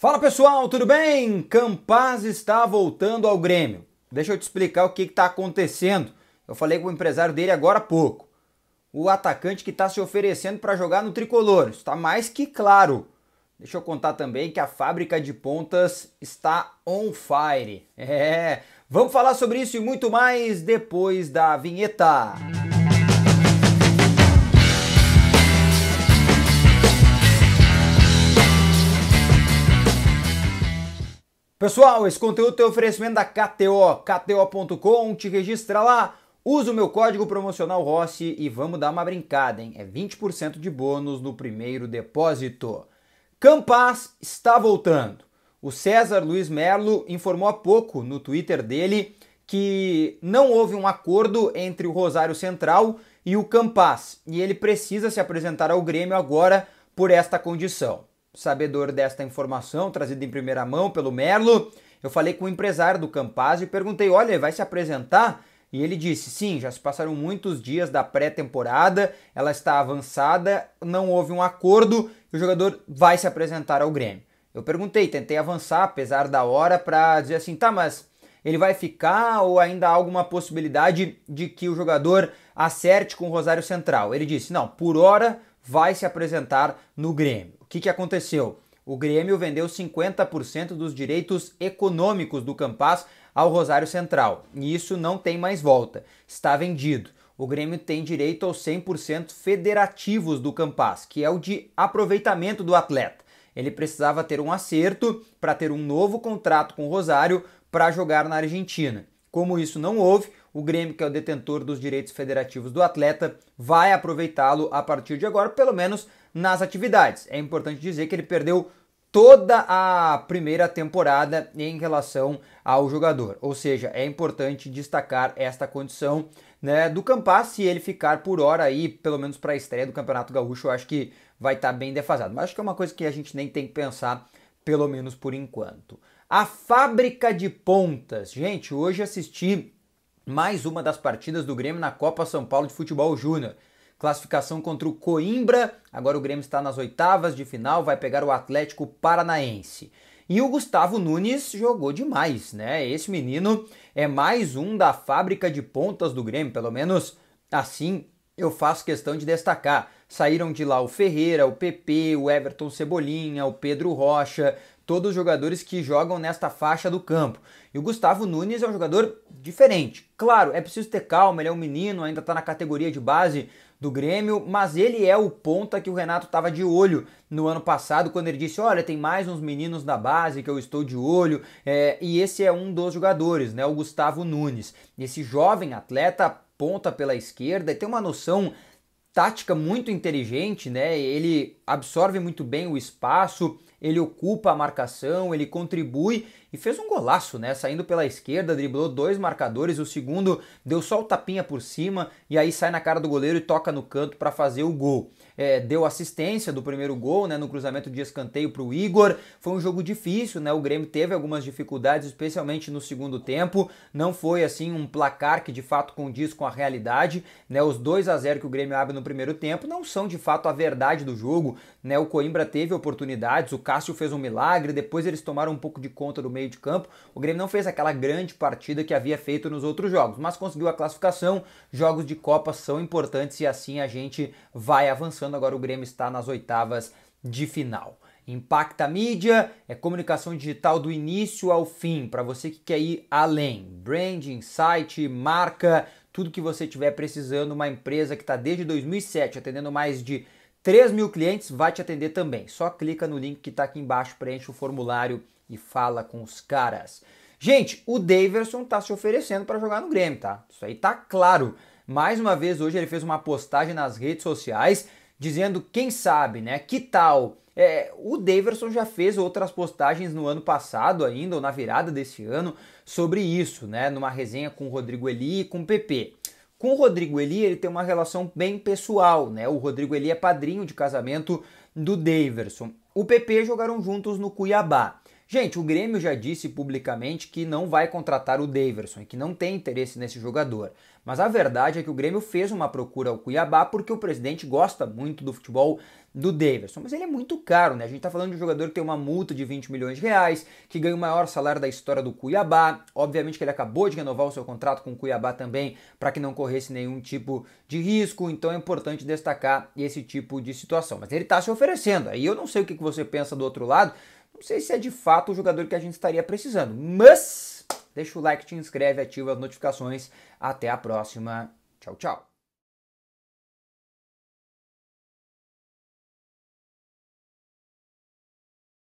Fala pessoal, tudo bem? Campaz está voltando ao Grêmio. Deixa eu te explicar o que está acontecendo. Eu falei com o empresário dele agora há pouco. O atacante que está se oferecendo para jogar no tricolor. Está mais que claro. Deixa eu contar também que a fábrica de pontas está on fire. É, vamos falar sobre isso e muito mais depois da vinheta. Música Pessoal, esse conteúdo é oferecimento da KTO, kto.com, te registra lá, usa o meu código promocional Rossi e vamos dar uma brincada, hein? É 20% de bônus no primeiro depósito. Campas está voltando. O César Luiz Merlo informou há pouco no Twitter dele que não houve um acordo entre o Rosário Central e o Campas, e ele precisa se apresentar ao Grêmio agora por esta condição sabedor desta informação trazida em primeira mão pelo Merlo, eu falei com o empresário do Campaz e perguntei: olha, vai se apresentar? E ele disse: sim, já se passaram muitos dias da pré-temporada, ela está avançada, não houve um acordo e o jogador vai se apresentar ao Grêmio. Eu perguntei, tentei avançar, apesar da hora, para dizer assim: tá, mas ele vai ficar ou ainda há alguma possibilidade de que o jogador acerte com o Rosário Central? Ele disse: não, por hora vai se apresentar no Grêmio que, que aconteceu? O Grêmio vendeu 50% dos direitos econômicos do Campas ao Rosário Central. E isso não tem mais volta. Está vendido. O Grêmio tem direito aos 100% federativos do Campas, que é o de aproveitamento do atleta. Ele precisava ter um acerto para ter um novo contrato com o Rosário para jogar na Argentina. Como isso não houve, o Grêmio, que é o detentor dos direitos federativos do atleta, vai aproveitá-lo a partir de agora, pelo menos nas atividades. É importante dizer que ele perdeu toda a primeira temporada em relação ao jogador. Ou seja, é importante destacar esta condição né, do Campaz, se ele ficar por hora aí, pelo menos para a estreia do Campeonato Gaúcho, eu acho que vai estar tá bem defasado. Mas acho que é uma coisa que a gente nem tem que pensar pelo menos por enquanto. A fábrica de pontas. Gente, hoje assisti mais uma das partidas do Grêmio na Copa São Paulo de Futebol Júnior. Classificação contra o Coimbra. Agora o Grêmio está nas oitavas de final, vai pegar o Atlético Paranaense. E o Gustavo Nunes jogou demais, né? Esse menino é mais um da fábrica de pontas do Grêmio, pelo menos assim eu faço questão de destacar. Saíram de lá o Ferreira, o PP, o Everton Cebolinha, o Pedro Rocha, todos os jogadores que jogam nesta faixa do campo. E o Gustavo Nunes é um jogador diferente. Claro, é preciso ter calma, ele é um menino, ainda está na categoria de base do Grêmio, mas ele é o ponta que o Renato estava de olho no ano passado, quando ele disse: Olha, tem mais uns meninos da base que eu estou de olho, é, e esse é um dos jogadores, né? O Gustavo Nunes. Esse jovem atleta ponta pela esquerda e tem uma noção tática muito inteligente, né? Ele absorve muito bem o espaço, ele ocupa a marcação, ele contribui e fez um golaço, né? Saindo pela esquerda, driblou dois marcadores, o segundo deu só o tapinha por cima e aí sai na cara do goleiro e toca no canto para fazer o gol é, deu assistência do primeiro gol, né, no cruzamento de escanteio para o Igor. Foi um jogo difícil, né? O Grêmio teve algumas dificuldades, especialmente no segundo tempo. Não foi assim um placar que de fato condiz com a realidade, né? Os 2 a 0 que o Grêmio abre no primeiro tempo não são de fato a verdade do jogo, né? O Coimbra teve oportunidades, o Cássio fez um milagre, depois eles tomaram um pouco de conta do meio de campo. O Grêmio não fez aquela grande partida que havia feito nos outros jogos, mas conseguiu a classificação. Jogos de Copa são importantes e assim a gente vai avançando agora o Grêmio está nas oitavas de final. Impacta mídia é comunicação digital do início ao fim, para você que quer ir além. Branding, site, marca, tudo que você tiver precisando, uma empresa que está desde 2007 atendendo mais de 3 mil clientes vai te atender também. Só clica no link que está aqui embaixo, preenche o formulário e fala com os caras. Gente, o Daverson está se oferecendo para jogar no Grêmio, tá? Isso aí tá claro. Mais uma vez hoje ele fez uma postagem nas redes sociais dizendo quem sabe, né? Que tal? É, o Daverson já fez outras postagens no ano passado ainda, ou na virada desse ano, sobre isso, né? Numa resenha com o Rodrigo Eli e com o PP. Com o Rodrigo Eli, ele tem uma relação bem pessoal, né? O Rodrigo Eli é padrinho de casamento do Daverson. O PP jogaram juntos no Cuiabá. Gente, o Grêmio já disse publicamente que não vai contratar o Daverson e que não tem interesse nesse jogador. Mas a verdade é que o Grêmio fez uma procura ao Cuiabá porque o presidente gosta muito do futebol do Daverson. Mas ele é muito caro, né? A gente está falando de um jogador que tem uma multa de 20 milhões de reais, que ganha o maior salário da história do Cuiabá. Obviamente que ele acabou de renovar o seu contrato com o Cuiabá também para que não corresse nenhum tipo de risco. Então é importante destacar esse tipo de situação. Mas ele está se oferecendo. Aí eu não sei o que você pensa do outro lado não sei se é de fato o jogador que a gente estaria precisando, mas deixa o like, te inscreve, ativa as notificações. Até a próxima. Tchau, tchau.